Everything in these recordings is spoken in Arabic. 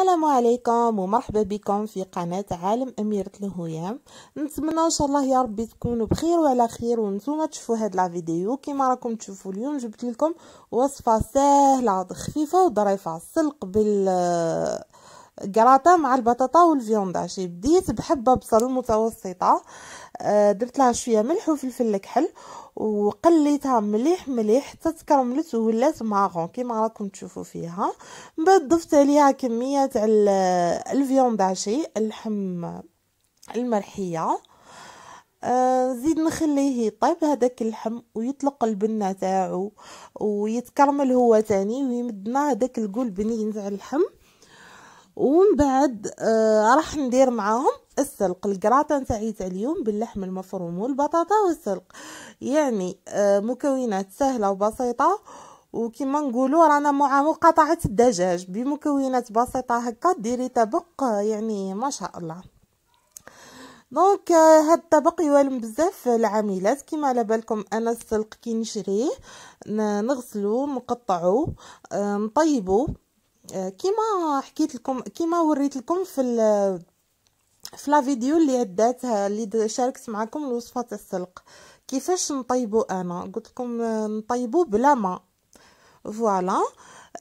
السلام عليكم ومرحبا بكم في قناة عالم أميرة الهيام نتمنى إن شاء الله يا ربي تكونوا بخير وعلى خير وانتم تشوفوا هاد الفيديو كما راكم تشوفوا اليوم جبت لكم وصفة سهلة خفيفة وظريفة سلق بال جراتا آه، مع البطاطا والفيونداج بديت بحبة بصل متوسطة درت لها شويه ملح وفلفل الكحل وقليتها مليح مليح حتى تكرملت ولات ماغون كيما راكم تشوفوا فيها من بعد ضفت عليها كميه تاع الفيون داشي اللحم المرحيه آه زيد نخليه يطيب هذاك اللحم ويطلق البنه تاعو ويتكرمل هو تاني ويمدنا هذاك القول بنين تاع اللحم ومن بعد آه راح ندير معاهم السلق الكراتان تاعي اليوم باللحم المفروم والبطاطا والسلق يعني آه مكونات سهله وبسيطه وكما نقولوا رانا مع مقاطعه الدجاج بمكونات بسيطه هكا ديري طبق آه، يعني ما شاء الله دونك آه، هاد الطبق يوالم بزاف العميلات كيما على بالكم انا السلق كي نشريه نغسلو نقطعو آه، نطيبو آه، كيما حكيت لكم كيما وريت لكم في في لا فيديو اللي عدات اللي شاركت معكم الوصفه تاع السلق كيفاش نطيبو انا قلت لكم آه، نطيبو بلا ما فوالا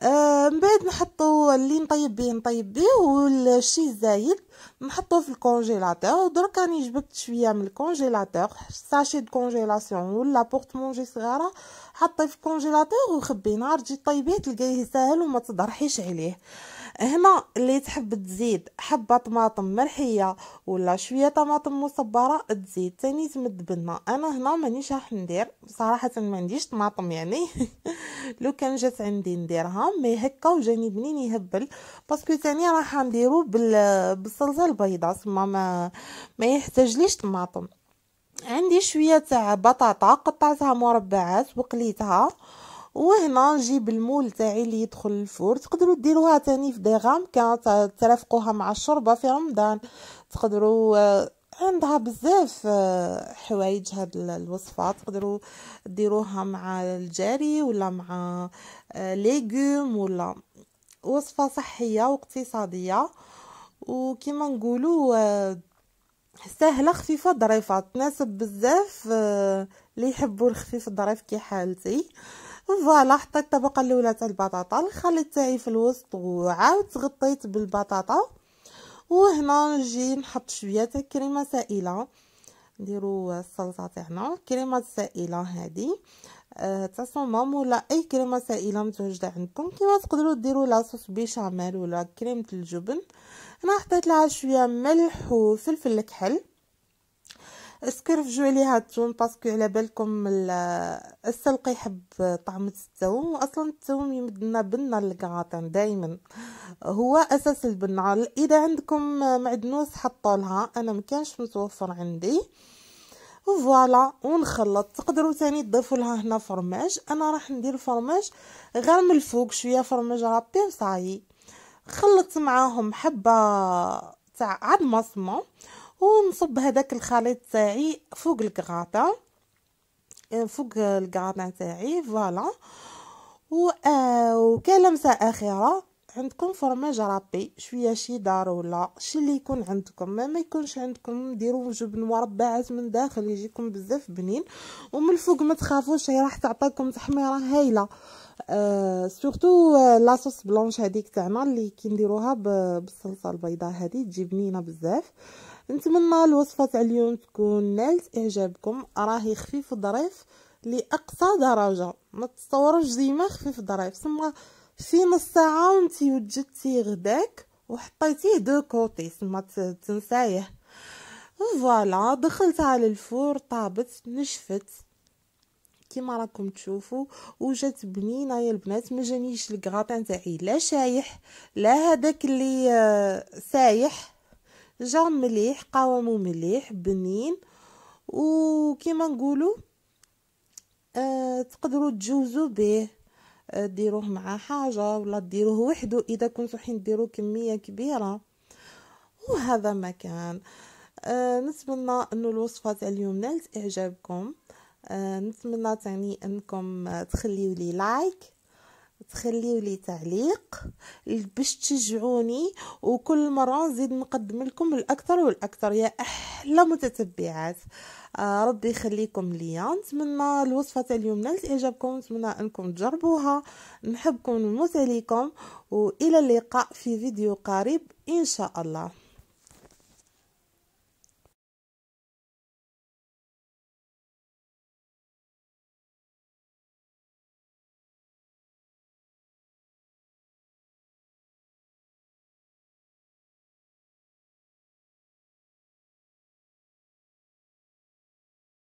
آه من بعد نحطو اللي نطيب بيه نطيب بيه والشي الزايد نحطوه في الكونجيلاتور درك راني جبت شويه من الكونجيلاتور ساشي دو كونجيلاسيون ولا بورت مونجي صغيره حطيه في الكونجيلاتور وخبي نهار تجي طيبيه تلقايه ساهل وما تضرحيش عليه هنا اللي تحب تزيد حبه طماطم ملحيه ولا شويه طماطم مصبره تزيد تاني تمد بنا انا هنا مانيش راح ندير صراحه ما عنديش طماطم يعني لو كان جات عندي نديرها مي هكا وجاني بنين يهبل باسكو تاني راح نديرو بالصلصه البيضاء ما ما يحتاجليش طماطم عندي شويه تاع بطاطا قطعتها مربعات وقليتها وهنا نجيب المول تاعي اللي يدخل الفور تقدروا ديروها تاني في ديغام كانت ترافقوها مع الشوربه في رمضان تقدروا آه، عندها بزاف آه، حوايج هاد الوصفه تقدروا ديروها مع الجاري ولا مع آه، ليغوم ولا وصفه صحيه واقتصاديه وكما نقولوا آه، سهله خفيفه ظريفه تناسب بزاف اللي يحبوا الخفيف الظريف كي حالتي فوالا حطيت الطبقه الاولى تاع البطاطا الخليط تاعي في الوسط وعاود غطيت بالبطاطا وهنا نجي نحط شويه تاع كريمه سائله نديرو الصلصه تاعنا الكريمه السائله هذه أه تصمم ولا اي كريمه سائله متواجده عندكم كيما تقدروا ديروا لاصوص بيشاميل ولا كريمه الجبن انا حطيت لها شويه ملح وفلفل الكحل سكرفجوا عليها الثوم باسكو على بالكم السلق يحب طعمة الثوم واصلا الثوم يمد لنا بنه للكعاطين دائما هو اساس البنه اذا عندكم معدنوس حطوا لها انا ما كانش متوفر عندي فوالا ونخلط تقدروا ثاني تضيفوا لها هنا فرماج انا راح ندير فرماج غير من الفوق شويه فرماج رابي وصايي خلطت معاهم حبه تاع عاد ونصب هذاك الخليط تاعي فوق الكغاطه آه، فوق الكغاطه تاعي فوالا و آه، كلمسة اخيره عندكم فرماج رابي شويه شي دار ولا شي اللي يكون عندكم ما ما يكونش عندكم ديروا جبن مربعات من داخل يجيكم بزاف بنين ومن الفوق ما تخافوش هي راح تعطيكم تحميره هايله أه سورتو آه، لاصوص بلونش هذيك تاعنا اللي كنديروها بالصلصه البيضاء هذه تجي بنينه بزاف نتمنى الوصفه تاع اليوم تكون نالت اعجابكم راهي خفيف وظريف لاقصى درجه ما تتصوروش زيما خفيف ظريف سما في نص ساعه وانتي وجدتي غداك وحطيتيه دو كوتي سما تنسايه فوالا دخلت على الفور طابت نشفت كيما راكم تشوفوا وجات بنينه يا البنات ما جانيش الكغاطين تاعي لا شايح لا هذاك اللي آه، سايح جا مليح قاومو مليح بنين وكما نقولوا آه تقدروا تجوزوا به آه ديروه مع حاجة ولا ديروه وحده إذا كنتوا حين ديروا كمية كبيرة وهذا ما كان آه نتمنى أن الوصفة تاع اليوم نالت إعجابكم آه نتمنى تاني أنكم تخليوا لي لايك تخليوا لي تعليق باش تشجعوني وكل مره نزيد نقدم لكم الاكثر والاكثر يا احلى متتبعات آه ربي يخليكم ليا نتمنى الوصفه تاع اليوم نالت اعجابكم نتمنى انكم تجربوها نحبكم ونموت عليكم والى اللقاء في فيديو قريب ان شاء الله